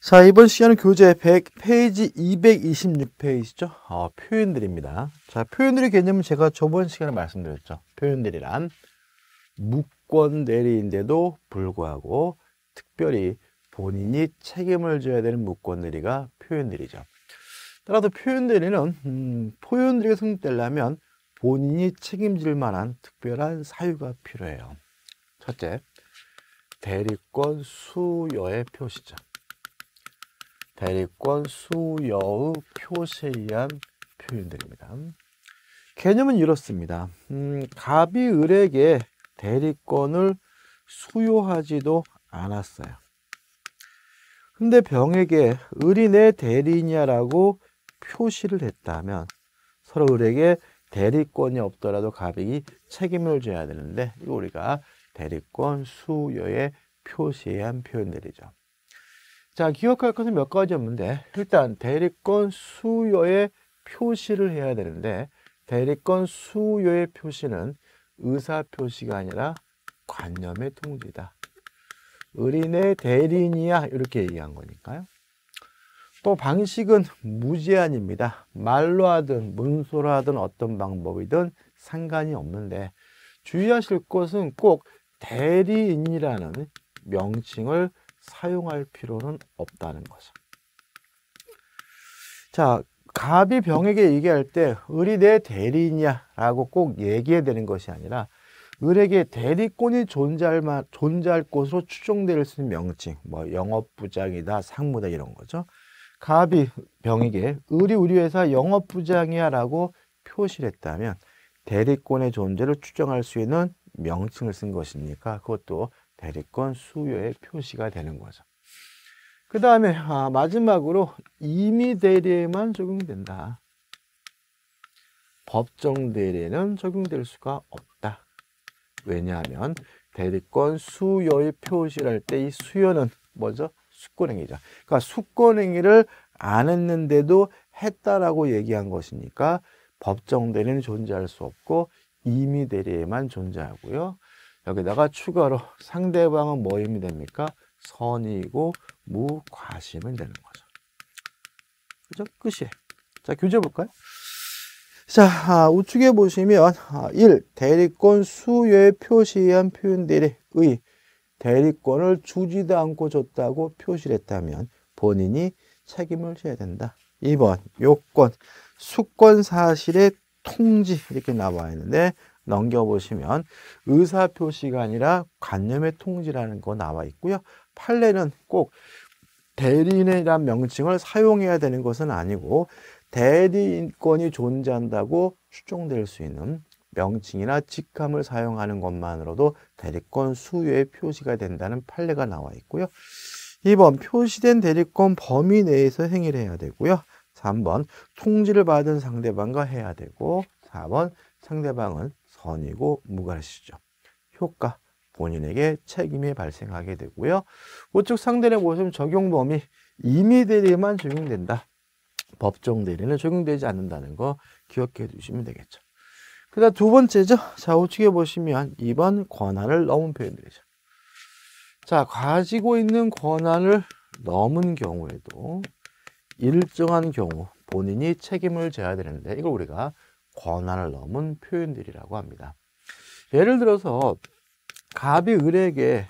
자, 이번 시간은 교재 100, 페이지 226페이지죠. 어, 아, 표현들입니다. 자, 표현들의 개념은 제가 저번 시간에 말씀드렸죠. 표현들이란 무권대리인데도 불구하고 특별히 본인이 책임을 져야 되는 무권대리가 표현들이죠. 따라서 표현대리는 음, 표현들이 성립되려면 본인이 책임질 만한 특별한 사유가 필요해요. 첫째, 대리권 수여의 표시죠. 대립권, 수여의, 표시에 의한 표현들입니다. 개념은 이렇습니다. 음, 갑이 을에게 대리권을 수요하지도 않았어요. 근데 병에게 을이 내 대리냐라고 표시를 했다면 서로 을에게 대리권이 없더라도 갑이 책임을 져야 되는데 이거 우리가 대리권 수요의 표시한 표현들이죠. 자, 기억할 것은 몇 가지 없는데 일단 대리권 수요에 표시를 해야 되는데 대리권 수요의 표시는 의사표시가 아니라 관념의 통지다. 의인의 대리인이야 이렇게 얘기한 거니까요. 또 방식은 무제한입니다. 말로 하든 문서로 하든 어떤 방법이든 상관이 없는데 주의하실 것은 꼭 대리인이라는 명칭을 사용할 필요는 없다는 거죠. 자, 갑이 병에게 얘기할 때 을이 내 대리냐라고 꼭 얘기해야 되는 것이 아니라 을에게 대리권이 존재할 존재할 것으로 추정될 수 있는 명칭, 뭐 영업부장이다, 상무다 이런 거죠. 갑이 병에게 을이 우리 회사 영업부장이야라고 표시를 했다면 대리권의 존재를 추정할 수 있는 명칭을 쓴 것이니까 그것도 대리권 수요의 표시가 되는 거죠. 그 다음에 아, 마지막으로 임의 대리에만 적용된다. 법정 대리에는 적용될 수가 없다. 왜냐하면 대리권 수요의 표시를 할 때 이 수요는 먼저 수권행위죠. 그러니까 수권행위를 안 했는데도 했다라고 얘기한 것이니까 법정 대리는 존재할 수 없고 임의 대리에만 존재하고요. 여기다가 추가로 상대방은 뭐임이 됩니까? 선이고 무과심이 되는 거죠. 그죠? 끝이에요. 자, 교재 볼까요? 자, 아, 우측에 보시면 1. 아, 대리권 수요에 표시한 표현들의 의 대리권을 주지도 않고 줬다고 표시를 했다면 본인이 책임을 져야 된다. 2번 요건 수권 사실의 통지 이렇게 나와 있는데 넘겨보시면 의사표시가 아니라 관념의 통지라는 거 나와 있고요. 판례는 꼭 대리인이란 명칭을 사용해야 되는 것은 아니고 대리인권이 존재한다고 추정될 수 있는 명칭이나 직함을 사용하는 것만으로도 대리권 수요에 표시가 된다는 판례가 나와 있고요. 2번 표시된 대리권 범위 내에서 행위를 해야 되고요. 3번 통지를 받은 상대방과 해야 되고 4번 상대방은 전이고 무관시죠. 효과, 본인에게 책임이 발생하게 되고요. 우측 상대의 보시면 적용 범위, 임의 대리만 적용된다. 법정 대리는 적용되지 않는다는 거 기억해 두시면 되겠죠. 그 다음 두 번째죠. 자, 우측에 보시면 2번 권한을 넘은 표현들이죠. 자, 가지고 있는 권한을 넘은 경우에도 일정한 경우 본인이 책임을 져야 되는데 이걸 우리가 권한을 넘은 표현들이라고 합니다. 예를 들어서 갑이 을에게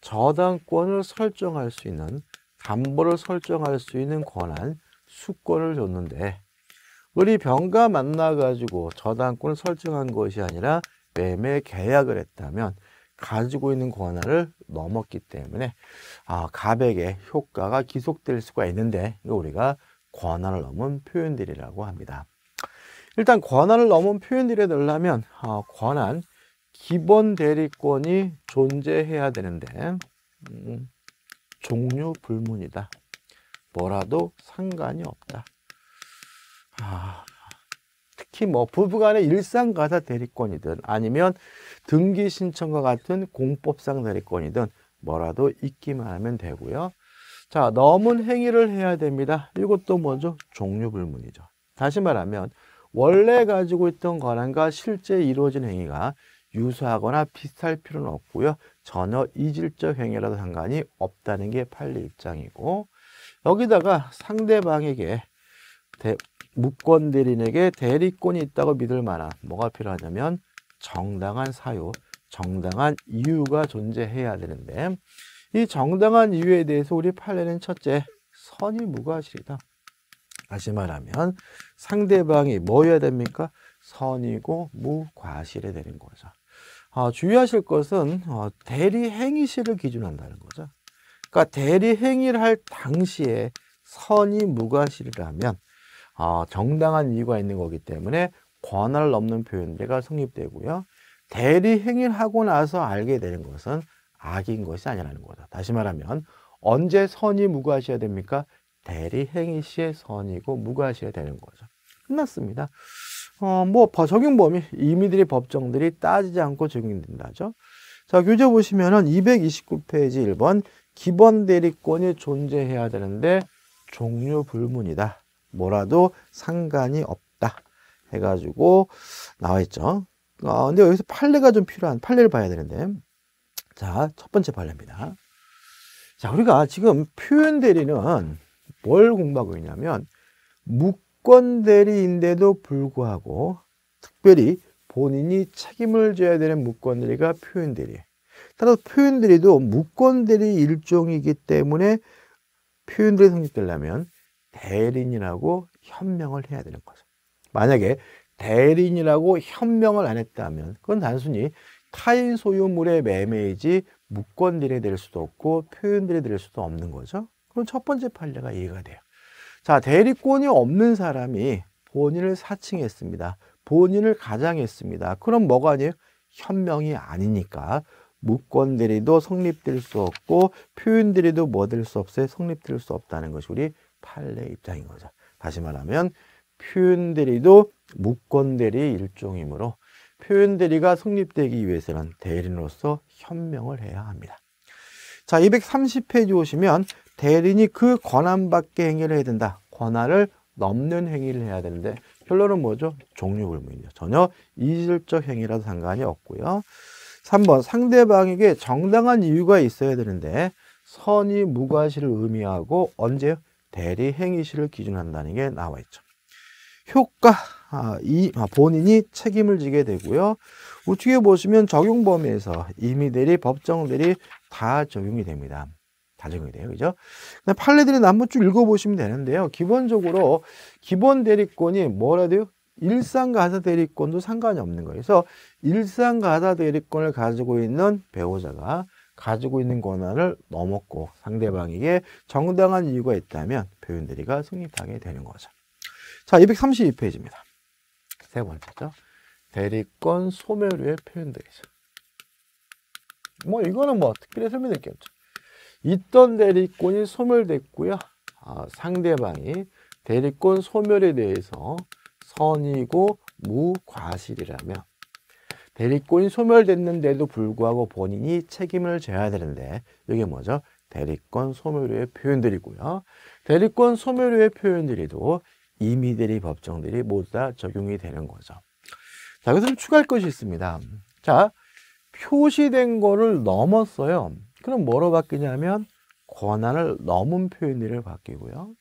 저당권을 설정할 수 있는 담보를 설정할 수 있는 권한 수권을 줬는데 을이 병과 만나가지고 저당권을 설정한 것이 아니라 매매 계약을 했다면 가지고 있는 권한을 넘었기 때문에 아, 갑에게 효과가 기속될 수가 있는데 우리가 권한을 넘은 표현들이라고 합니다. 일단 권한을 넘은 표현들에 넣으려면 어, 아, 권한 기본 대리권이 존재해야 되는데 음, 종류 불문이다. 뭐라도 상관이 없다. 아, 특히 뭐 부부간의 일상가사 대리권이든 아니면 등기 신청과 같은 공법상 대리권이든 뭐라도 있기만 하면 되고요. 자, 넘은 행위를 해야 됩니다. 이것도 먼저 종류 불문이죠. 다시 말하면 원래 가지고 있던 권한과 실제 이루어진 행위가 유사하거나 비슷할 필요는 없고요. 전혀 이질적 행위라도 상관이 없다는 게 판례 입장이고 여기다가 상대방에게 대, 무권 대리인에게 대리권이 있다고 믿을 만한 뭐가 필요하냐면 정당한 사유, 정당한 이유가 존재해야 되는데 이 정당한 이유에 대해서 우리 판례는 첫째 선이 무과실이다. 다시 말하면 상대방이 뭐여야 됩니까? 선이고 무과실에 되는 거죠. 어, 주의하실 것은 어, 대리행위시를 기준한다는 거죠. 그러니까 대리행위를 할 당시에 선이 무과실이라면 어, 정당한 이유가 있는 거기 때문에 권한을 넘는 표현대가 성립되고요. 대리행위를 하고 나서 알게 되는 것은 악인 것이 아니라는 거다. 다시 말하면 언제 선이 무과시해야 됩니까? 대리행위 시의 선이고 무과시에 되는 거죠. 끝났습니다. 어, 뭐 적용 범위 이미들이 법정들이 따지지 않고 적용된다죠. 자 교재 보시면은 229페이지 1번 기본 대리권이 존재해야 되는데 종류 불문이다. 뭐라도 상관이 없다. 해가지고 나와 있죠. 아, 어, 근데 여기서 판례가 좀 필요한 판례를 봐야 되는데 자첫 번째 판례입니다. 자 우리가 지금 표현 대리는 뭘 공부하고 있냐면 무권대리인데도 불구하고 특별히 본인이 책임을 져야 되는 무권대리가 표현대리. 따라서 표현대리도 무권대리 일종이기 때문에 표현들이 성립되려면 대리인이라고 현명을 해야 되는 거죠. 만약에 대리인이라고 현명을 안 했다면 그건 단순히 타인 소유물의 매매이지 무권들이 될 수도 없고 표현들이 될 수도 없는 거죠. 그럼 첫 번째 판례가 이해가 돼요. 자, 대리권이 없는 사람이 본인을 사칭했습니다. 본인을 가장했습니다. 그럼 뭐가 아니에요? 현명이 아니니까 무권 대리도 성립될 수 없고 표현 대리도 뭐 될 수 없어요? 성립될 수 없다는 것이 우리 판례 입장인 거죠. 다시 말하면 표현 대리도 무권 대리 일종이므로 표현 대리가 성립되기 위해서는 대리인으로서 현명을 해야 합니다. 자, 230페이지 오시면 대리인이 그 권한 밖에 행위를 해야 된다. 권한을 넘는 행위를 해야 되는데 결론은 뭐죠? 종류불문이죠. 전혀 이질적 행위라도 상관이 없고요. 3번 상대방에게 정당한 이유가 있어야 되는데 선이 무과실을 의미하고 언제 대리 행위시를 기준한다는 게 나와 있죠. 효과 아, 이 아, 본인이 책임을 지게 되고요. 우측에 보시면 적용 범위에서 임의 대리, 법정 대리 다 적용이 됩니다. 가정이 돼요. 그죠? 그다 판례들의 남부줄 읽어보시면 되는데요. 기본적으로 기본 대리권이 뭐라 돼요? 일상가사 대리권도 상관이 없는 거예요. 그래서 일상가사 대리권을 가지고 있는 배우자가 가지고 있는 권한을 넘었고 상대방에게 정당한 이유가 있다면 배우인 대가 승립하게 되는 거죠. 자, 232페이지입니다. 세 번째죠. 대리권 소멸의 표현들이죠. 뭐 이거는 뭐 특별히 설명드게 없죠. 있던 대리권이 소멸됐고요. 아, 상대방이 대리권 소멸에 대해서 선이고 무과실이라며 대리권이 소멸됐는데도 불구하고 본인이 책임을 져야 되는데 이게 뭐죠? 대리권 소멸의 표현들이고요. 대리권 소멸의 표현들이도 임의대리 법정들이 모두 다 적용이 되는 거죠. 자, 그래서 추가할 것이 있습니다. 자, 표시된 거를 넘었어요. 그럼 뭐로 바뀌냐면 권한을 넘은 표현으로 바뀌고요.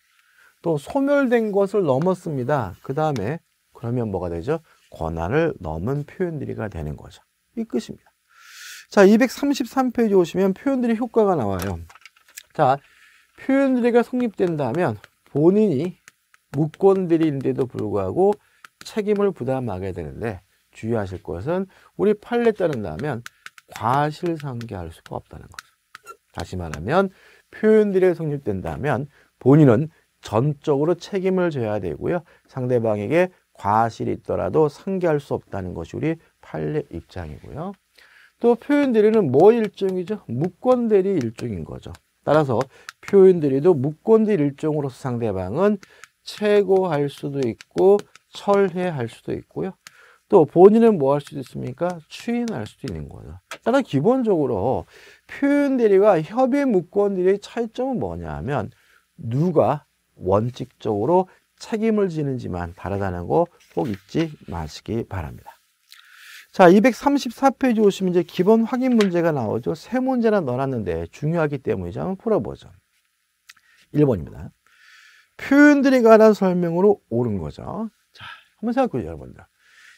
또 소멸된 것을 넘었습니다. 그 다음에 그러면 뭐가 되죠? 권한을 넘은 표현들이가 되는 거죠. 이 끝입니다. 자, 233페이지 오시면 표현들이 효과가 나와요. 자, 표현들이가 성립된다면 본인이 무권들인데도 불구하고 책임을 부담하게 되는데 주의하실 것은 우리 판례 따른다면 과실상계할 수가 없다는 거죠. 다시 말하면 표현들이 성립된다면 본인은 전적으로 책임을 져야 되고요. 상대방에게 과실이 있더라도 상기할 수 없다는 것이 우리 판례 입장이고요. 또 표현들이는 뭐 일종이죠? 무권들이 일종인 거죠. 따라서 표현들이도 무권들 일종으로서 상대방은 최고할 수도 있고 철회할 수도 있고요. 또 본인은 뭐 할 수도 있습니까? 추인할 수도 있는 거죠. 따라 기본적으로 표현대리와 협의 무권들의 차이점은 뭐냐면 누가 원칙적으로 책임을 지는지만 다르다는 거 꼭 잊지 마시기 바랍니다. 자, 234페이지 오시면 이제 기본 확인 문제가 나오죠. 세 문제나 넣어놨는데 중요하기 때문이죠. 한번 풀어보죠. 1번입니다. 표현들이 관한 설명으로 옳은 거죠. 자, 한번 생각해보죠, 여러분들.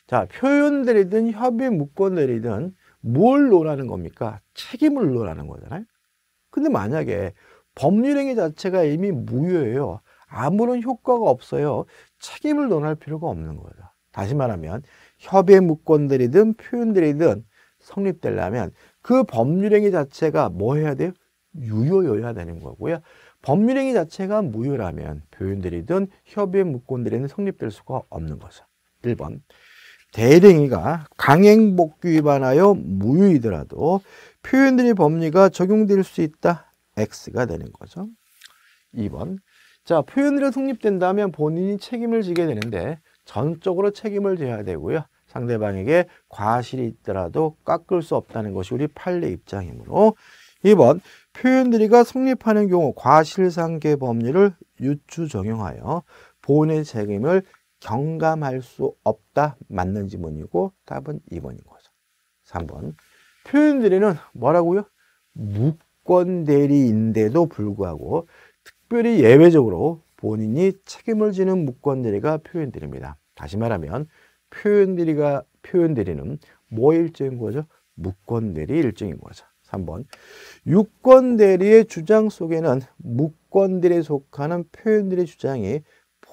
자, 표현들이든 협의 무권들이든 뭘 논하는 겁니까? 책임을 논하는 거잖아요. 근데 만약에 법률행위 자체가 이미 무효예요. 아무런 효과가 없어요. 책임을 논할 필요가 없는 거예 다시 말하면 협의 무권들이든 표현들이든 성립되려면 그 법률행위 자체가 뭐 해야 돼요? 유효여야 되는 거고요. 법률행위 자체가 무효라면 표현들이든 협의 무권들에는 성립될 수가 없는 거죠. 1번 대령이가 강행복귀 위반하여 무효이더라도 표현들의 법리가 적용될 수 있다. X가 되는 거죠. 2번. 자, 표현으로 성립된다면 본인이 책임을 지게 되는데 전적으로 책임을 져야 되고요. 상대방에게 과실이 있더라도 깎을 수 없다는 것이 우리 판례 입장이므로 2번 표현들이가 성립하는 경우 과실상계 법률을 유추 적용하여 본인의 책임을 경감할 수 없다 맞는 지문이고 답은 2번인 거죠. 3번 표현들에는 뭐라고요? 무권 대리인데도 불구하고 특별히 예외적으로 본인이 책임을 지는 무권 대리가 표현 대리니다 다시 말하면 표현 대리가 표현 대리는 뭐 일정인 거죠? 무권 대리 일정인 거죠. 3번 유권 대리의 주장 속에는 무권 대리에 속하는 표현 대리 주장이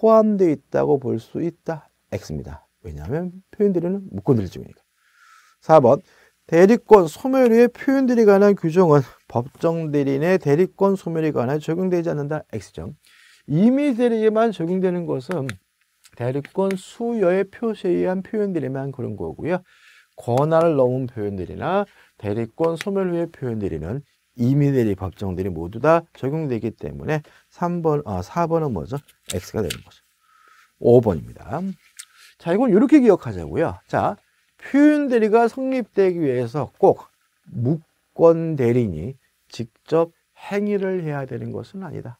포함되어 있다고 볼 수 있다. X입니다. 왜냐하면 표현들이는 무권들증이니까. 4번 대리권 소멸의 표현들에 관한 규정은 법정 대리인의 대리권 소멸에 관한 적용되지 않는다. X점. 이미 대리에만 적용되는 것은 대리권 수여의 표시에 의한 표현들에만 그런 거고요. 권한을 넘은 표현들이나 대리권 소멸 후의 표현들에는 이미 내릴 법정들이 모두 다 적용되기 때문에 3번, 아, 4번은 뭐죠? X가 되는 거죠. 5번입니다. 자, 이건 이렇게 기억하자고요. 자, 표현 대리가 성립되기 위해서 꼭 무권 대리인이 직접 행위를 해야 되는 것은 아니다.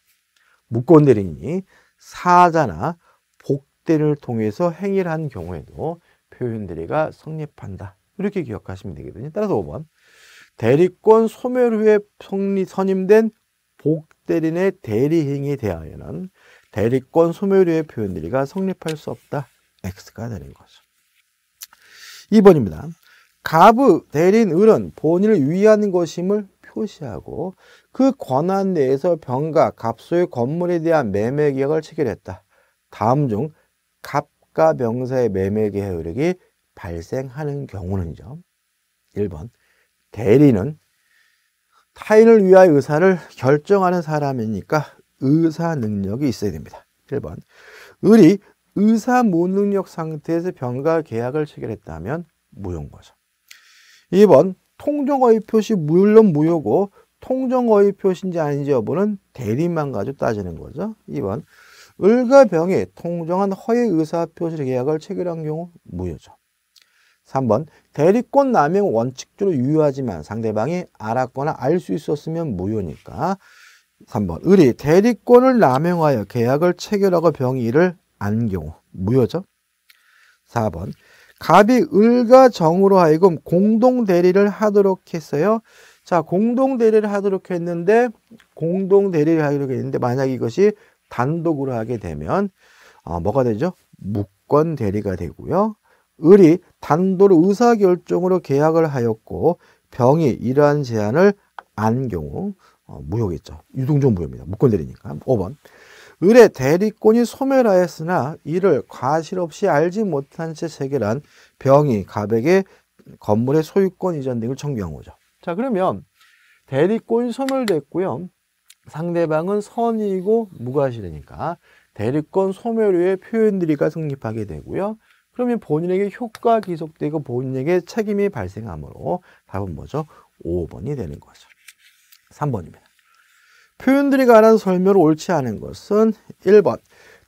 무권 대리인이 사자나 복대를 통해서 행위를 한 경우에도 표현 대리가 성립한다. 이렇게 기억하시면 되거든요. 따라서 5번. 대리권 소멸 후에 성립 선임된 복대리인의 대리행위에 대하여는 대리권 소멸 후의 표현들이가 성립할 수 없다. X가 되는 거죠. 2번입니다. 갑의 대리인 을은 본인을 위하는 것임을 표시하고 그 권한 내에서 병과 갑소의 건물에 대한 매매 계약을 체결했다. 다음 중 갑과 병사의 매매 계약이 발생하는 경우는요. 1번 대리는 타인을 위하여 의사를 결정하는 사람이니까 의사 능력이 있어야 됩니다. 1번. 을이 의사 무능력 상태에서 병가 계약을 체결했다면 무효인 거죠. 2번. 통정어의 표시 물론 무효고 통정어의 표시인지 아닌지 여부는 대리만 가지고 따지는 거죠. 2번. 을과 병이 통정한 허위 의사 표시 계약을 체결한 경우 무효죠. 3번 대리권 남용 원칙적으로 유효하지만 상대방이 알았거나 알 수 있었으면 무효니까 3번 을이 대리권을 남용하여 계약을 체결하고 병의를 안 경우 무효죠. 4번 갑이 을과 정으로 하여금 공동 대리를 하도록 했어요. 자, 공동 대리를 하도록 했는데 공동 대리를 하도록 했는데 만약 이것이 단독으로 하게 되면 어, 뭐가 되죠? 무권 대리가 되고요. 을이 단도로 의사결정으로 계약을 하였고 병이 이러한 제한을 안 경우 어, 무효겠죠. 유동적 무효입니다. 무권대리니까. 5번. 을의 대리권이 소멸하였으나 이를 과실 없이 알지 못한 채 체결한 병이 가백의 건물의 소유권 이전 등을 청구한 거죠. 자 그러면 대리권 이 소멸됐고요. 상대방은 선이고 무과실이니까 대리권 소멸 후에 표현들이가 성립하게 되고요. 그러면 본인에게 효과 기속되고 본인에게 책임이 발생하므로 답은 뭐죠? 5번이 되는 거죠. 3번입니다. 표현들이 관한 설명을 옳지 않은 것은 1번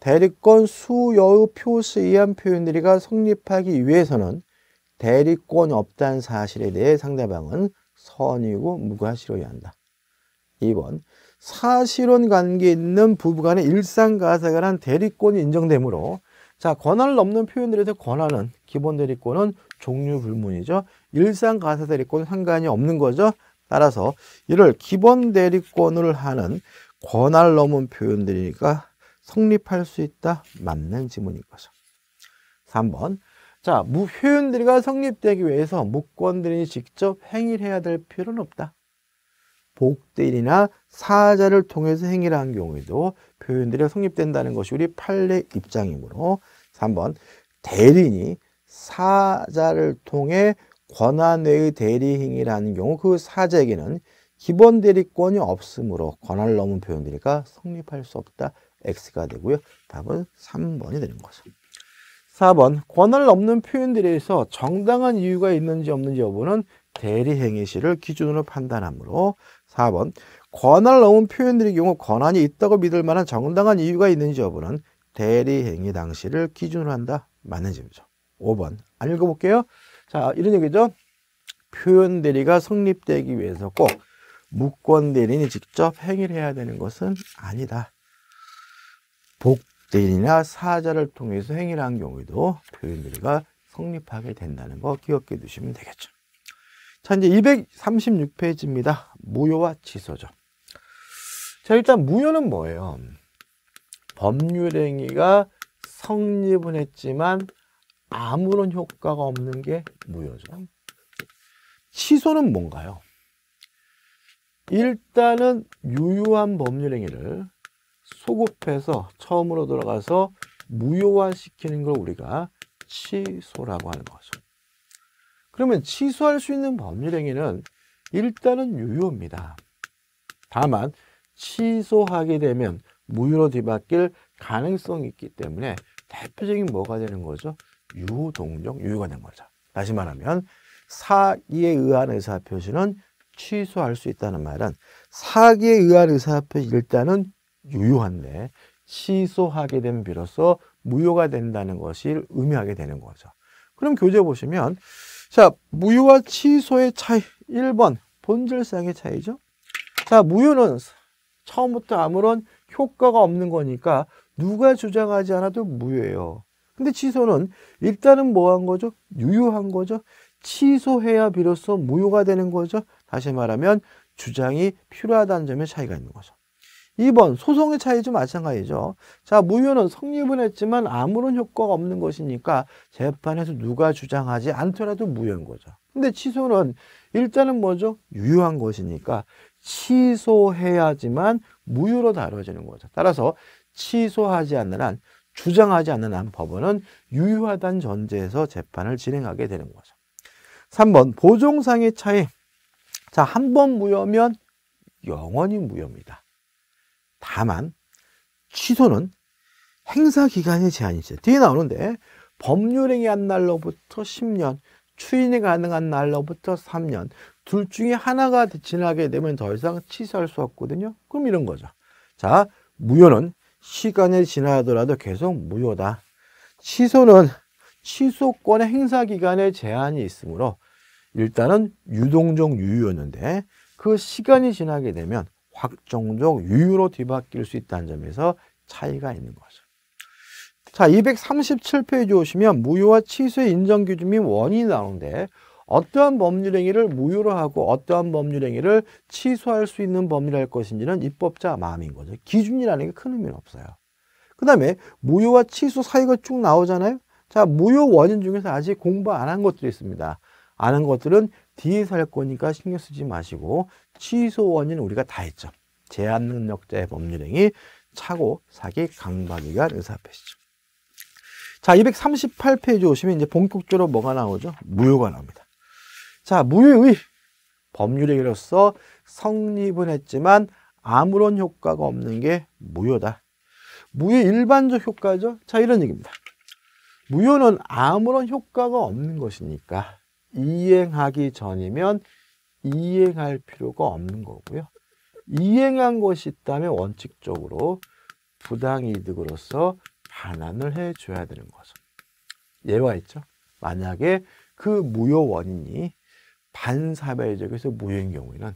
대리권 수여의 표시에 의한 표현들이가 성립하기 위해서는 대리권 없다는 사실에 대해 상대방은 선이고 무과실어야 한다. 2번 사실혼 관계 있는 부부간의 일상가사에 관한 대리권이 인정되므로 자, 권한을 넘는 표현들에 대해 권한은 기본 대리권은 종류 불문이죠. 일상 가사 대리권은 상관이 없는 거죠. 따라서 이를 기본 대리권을 하는 권한을 넘은 표현들이니까 성립할 수 있다. 맞는 지문인 거죠. 3번. 자, 무효연들이가 성립되기 위해서 무권들이 직접 행위를 해야 될 필요는 없다. 복들이나 사자를 통해서 행위를 한 경우에도 표현들이 성립된다는 것이 우리 판례 입장이므로 3번 대리인이 사자를 통해 권한외의 대리행위를 하는 경우 그 사자에게는 기본 대리권이 없으므로 권한을 넘은 표현 들이니까 성립할 수 없다. X가 되고요. 답은 3번이 되는 거죠. 4번 권한을 넘는 표현들에서 의해 정당한 이유가 있는지 없는지 여부는 대리행위 시를 기준으로 판단하므로 4번 권한을 넘은 표현들의 경우 권한이 있다고 믿을 만한 정당한 이유가 있는지 여부는 대리행위 당시를 기준으로 한다. 맞는 질이죠 5번. 안 읽어볼게요. 자, 이런 얘기죠. 표현 대리가 성립되기 위해서 꼭 무권 대리인이 직접 행위를 해야 되는 것은 아니다. 복 대리나 사자를 통해서 행위를 한 경우에도 표현 대리가 성립하게 된다는 거 기억해 두시면 되겠죠. 자, 이제 236페이지입니다. 무효와 취소죠. 자, 일단 무효는 뭐예요? 법률행위가 성립은 했지만 아무런 효과가 없는 게 무효죠. 취소는 뭔가요? 일단은 유효한 법률행위를 소급해서 처음으로 들어가서 무효화시키는 걸 우리가 취소라고 하는 거죠. 그러면 취소할 수 있는 법률행위는 일단은 유효입니다. 다만 취소하게 되면 무효로 뒤바뀔 가능성이 있기 때문에 대표적인 뭐가 되는 거죠? 유동력 유효가 된 거죠. 다시 말하면 사기에 의한 의사표시는 취소할 수 있다는 말은 사기에 의한 의사표시 일단은 유효한데 취소하게 된 비로소 무효가 된다는 것을 의미하게 되는 거죠. 그럼 교재 보시면 자 무효와 취소의 차이 1번 본질상의 차이죠. 자 무효는 처음부터 아무런 효과가 없는 거니까 누가 주장하지 않아도 무효예요. 근데 취소는 일단은 뭐한 거죠? 유효한 거죠? 취소해야 비로소 무효가 되는 거죠? 다시 말하면 주장이 필요하다는 점에 차이가 있는 거죠. 2번 소송의 차이도 마찬가지죠. 자 무효는 성립은 했지만 아무런 효과가 없는 것이니까 재판에서 누가 주장하지 않더라도 무효인 거죠. 근데 취소는 일단은 뭐죠? 유효한 것이니까 취소해야지만 무효로 다루어지는 거죠. 따라서 취소하지 않는 한 주장하지 않는 한 법원은 유효하다는 전제에서 재판을 진행하게 되는 거죠. 3번 보종상의 차이. 자, 한 번 무효면 영원히 무효입니다. 다만 취소는 행사 기간의 제한이 있어요. 뒤에 나오는데 법률행위한 날로부터 10년, 추인이 가능한 날로부터 3년, 둘 중에 하나가 지나게 되면 더 이상 취소할 수 없거든요. 그럼 이런 거죠. 자, 무효는 시간이 지나더라도 계속 무효다. 취소는 취소권의 행사기간에 제한이 있으므로 일단은 유동적 유효였는데 그 시간이 지나게 되면 확정적 유효로 뒤바뀔 수 있다는 점에서 차이가 있는 거죠. 자, 237페이지 오시면 무효와 취소의 인정 기준 및 원인이 나오는데 어떠한 법률행위를 무효로 하고 어떠한 법률행위를 취소할 수 있는 법률할 것인지는 입법자 마음인 거죠. 기준이라는 게 큰 의미는 없어요. 그 다음에 무효와 취소 사이가 쭉 나오잖아요. 자, 무효 원인 중에서 아직 공부 안 한 것들이 있습니다. 안 한 것들은 뒤에서 할 거니까 신경 쓰지 마시고 취소 원인은 우리가 다 했죠. 제한 능력자의 법률행위, 차고, 사기, 강박위가 의사표시죠. 자, 238페이지 오시면 이제 본격적으로 뭐가 나오죠? 무효가 나옵니다. 자, 무효의 법률이로서 성립은 했지만 아무런 효과가 없는 게 무효다. 무효 일반적 효과죠. 자, 이런 얘기입니다. 무효는 아무런 효과가 없는 것이니까 이행하기 전이면 이행할 필요가 없는 거고요. 이행한 것이 있다면 원칙적으로 부당이득으로서 반환을 해줘야 되는 거죠. 예가 있죠. 만약에 그 무효 원인이 반사회적에서 무효인 경우에는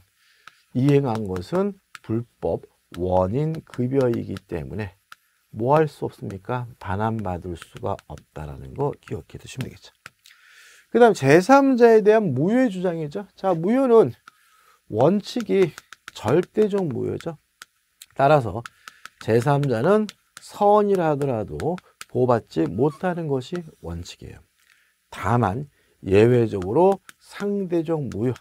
이행한 것은 불법 원인 급여이기 때문에 뭐 할 수 없습니까? 반환받을 수가 없다라는 거 기억해 두시면 되겠죠. 그 다음 제3자에 대한 무효의 주장이죠. 자, 무효는 원칙이 절대적 무효죠. 따라서 제3자는 선이라 하더라도 보호받지 못하는 것이 원칙이에요. 다만 예외적으로 상대적 무효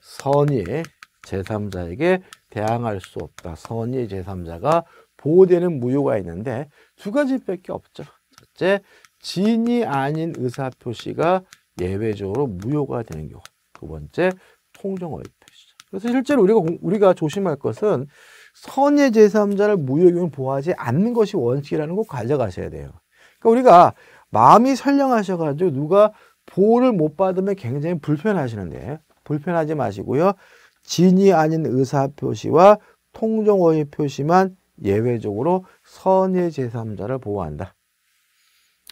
선의의 제3자에게 대항할 수 없다. 선의의 제3자가 보호되는 무효가 있는데 두 가지밖에 없죠. 첫째, 진이 아닌 의사표시가 예외적으로 무효가 되는 경우. 두 번째, 통정어의 표시죠. 그래서 실제로 우리가, 우리가 조심할 것은 선의 제3자를 무효의 경우 보호하지 않는 것이 원칙이라는 걸 가져가셔야 돼요. 그러니까 우리가 마음이 선량하셔가지고 누가 보호를 못 받으면 굉장히 불편하시는데 불편하지 마시고요. 진이 아닌 의사 표시와 통정어의 표시만 예외적으로 선의 제3자를 보호한다.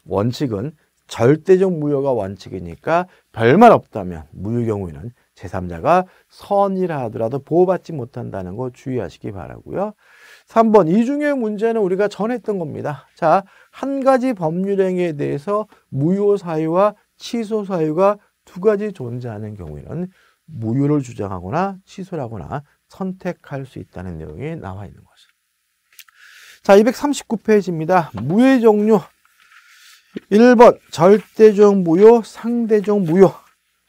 원칙은 절대적 무효가 원칙이니까 별말 없다면 무효 경우에는 제3자가 선이라 하더라도 보호받지 못한다는 거 주의하시기 바라고요. 3번 이 중의 문제는 우리가 전했던 겁니다. 자, 한 가지 법률 행위에 대해서 무효 사유와 취소 사유가 두 가지 존재하는 경우에는 무효를 주장하거나 취소하거나 선택할 수 있다는 내용이 나와 있는 거죠. 자, 239페이지입니다. 무효 종류 1번 절대적 무효, 상대적 무효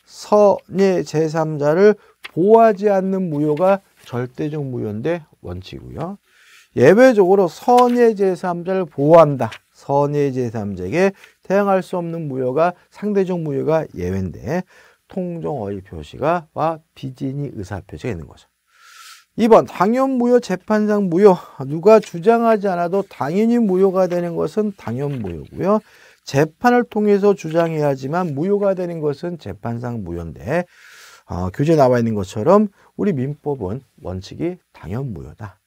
선의 제3자를 보호하지 않는 무효가 절대적 무효인데 원칙이고요. 예외적으로 선의 제3자를 보호한다. 선의 제3자에게 대항할 수 없는 무효가 상대적 무효가 예외인데 통종어의 표시가 와 비진이 의사 표시가 있는 거죠. 2번 당연 무효 재판상 무효 누가 주장하지 않아도 당연히 무효가 되는 것은 당연 무효고요. 재판을 통해서 주장해야지만 무효가 되는 것은 재판상 무효인데 어, 교재 에 나와 있는 것처럼 우리 민법은 원칙이 당연 무효다.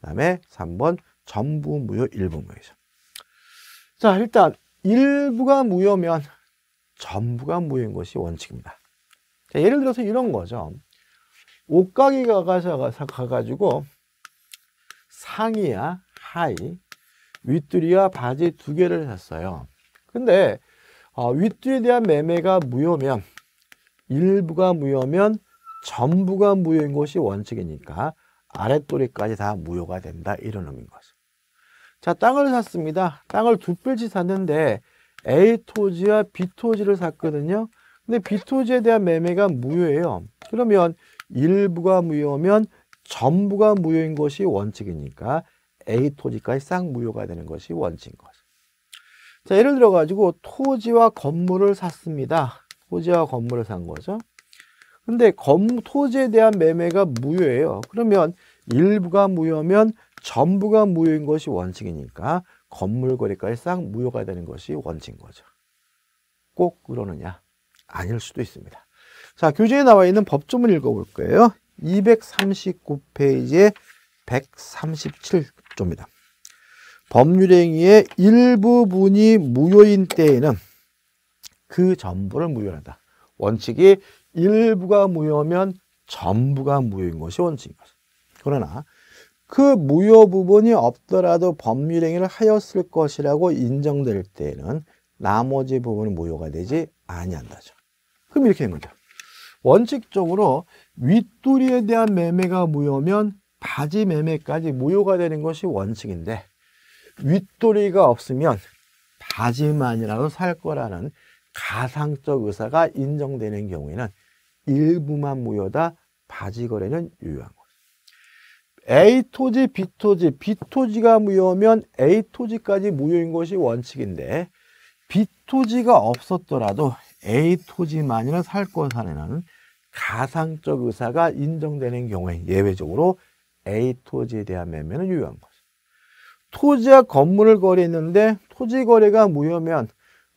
그 다음에 3번 전부 무효 일부 무효죠. 자 일단 일부가 무효면 전부가 무효인 것이 원칙입니다. 자, 예를 들어서 이런 거죠. 옷가게 가가지고 상의야 하의 윗두리와 바지 두 개를 샀어요. 근데 어, 윗두에 대한 매매가 무효면 일부가 무효면 전부가 무효인 것이 원칙이니까 아랫도리까지 다 무효가 된다 이런 의미인 거죠. 자, 땅을 샀습니다. 땅을 두 필지 샀는데 A 토지와 B 토지를 샀거든요. 근데 B 토지에 대한 매매가 무효예요. 그러면 일부가 무효면 전부가 무효인 것이 원칙이니까 A 토지까지 싹 무효가 되는 것이 원칙인 거죠. 자, 예를 들어 가지고 토지와 건물을 샀습니다. 토지와 건물을 산 거죠. 근데 검 토지에 대한 매매가 무효예요. 그러면 일부가 무효면 전부가 무효인 것이 원칙이니까 건물 거래가의 싹 무효가 되는 것이 원칙인 거죠. 꼭 그러느냐? 아닐 수도 있습니다. 자, 교재에 나와 있는 법조문 읽어볼 거요 239페이지에 137조입니다. 법률행위의 일부분이 무효인 때에는 그 전부를 무효한다. 원칙이 일부가 무효면 전부가 무효인 것이 원칙인 거죠. 그러나 그 무효 부분이 없더라도 법률행위를 하였을 것이라고 인정될 때에는 나머지 부분은 무효가 되지 아니한다죠. 그럼 이렇게 된 거죠. 원칙적으로 윗두리에 대한 매매가 무효면 바지 매매까지 무효가 되는 것이 원칙인데 윗도리가 없으면 바지만이라도 살 거라는 가상적 의사가 인정되는 경우에는 일부만 무효다 바지 거래는 유효한 거 A 토지, B 토지, B 토지가 무효면 A 토지까지 무효인 것이 원칙인데 B 토지가 없었더라도 A 토지만이나 살권 사례는 가상적 의사가 인정되는 경우에 예외적으로 A 토지에 대한 매매는 유효한 거죠. 토지와 건물을 거래했는데 토지 거래가 무효면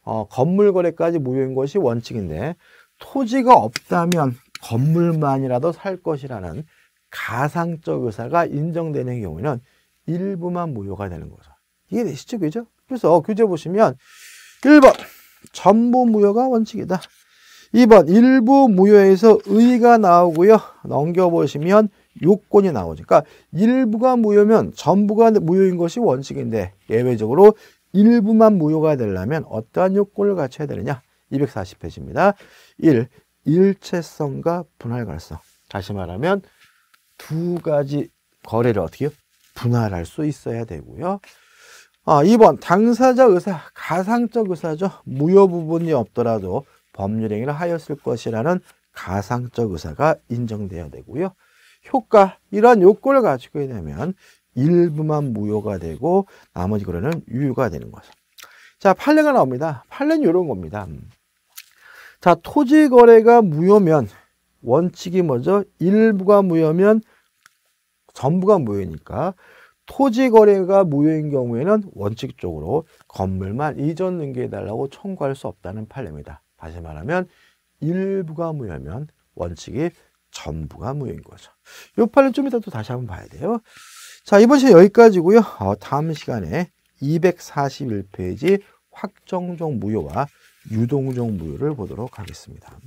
어, 건물 거래까지 무효인 것이 원칙인데 토지가 없다면 건물만이라도 살 것이라는 가상적 의사가 인정되는 경우에는 일부만 무효가 되는 거죠. 이해되시죠? 그죠? 그래서 교재 보시면 1번 전부 무효가 원칙이다. 2번 일부 무효에서 의가 나오고요. 넘겨보시면 요건이 나오죠. 그러니까 일부가 무효면 전부가 무효인 것이 원칙인데 예외적으로 일부만 무효가 되려면 어떠한 요건을 갖춰야 되느냐. 240페이지입니다. 1. 일체성과 분할 가능성. 다시 말하면 두 가지 거래를 어떻게 분할할 수 있어야 되고요. 아, 2번 당사자 의사, 가상적 의사죠. 무효 부분이 없더라도 법률행위를 하였을 것이라는 가상적 의사가 인정돼야 되고요. 효과, 이러한 요건을 가지고 있다면 일부만 무효가 되고 나머지 거래는 유효가 되는 거죠. 자, 판례가 나옵니다. 판례는 이런 겁니다. 음. 자, 토지 거래가 무효면 원칙이 뭐죠? 일부가 무효면 전부가 무효니까 토지 거래가 무효인 경우에는 원칙적으로 건물만 이전 등기해달라고 청구할 수 없다는 판례입니다. 다시 말하면 일부가 무효면 원칙이 전부가 무효인 거죠. 이 판은 좀 이따 또 다시 한번 봐야 돼요. 자 이번 시간 여기까지고요. 어, 다음 시간에 241페이지 확정적 무효와 유동적 무효를 보도록 하겠습니다.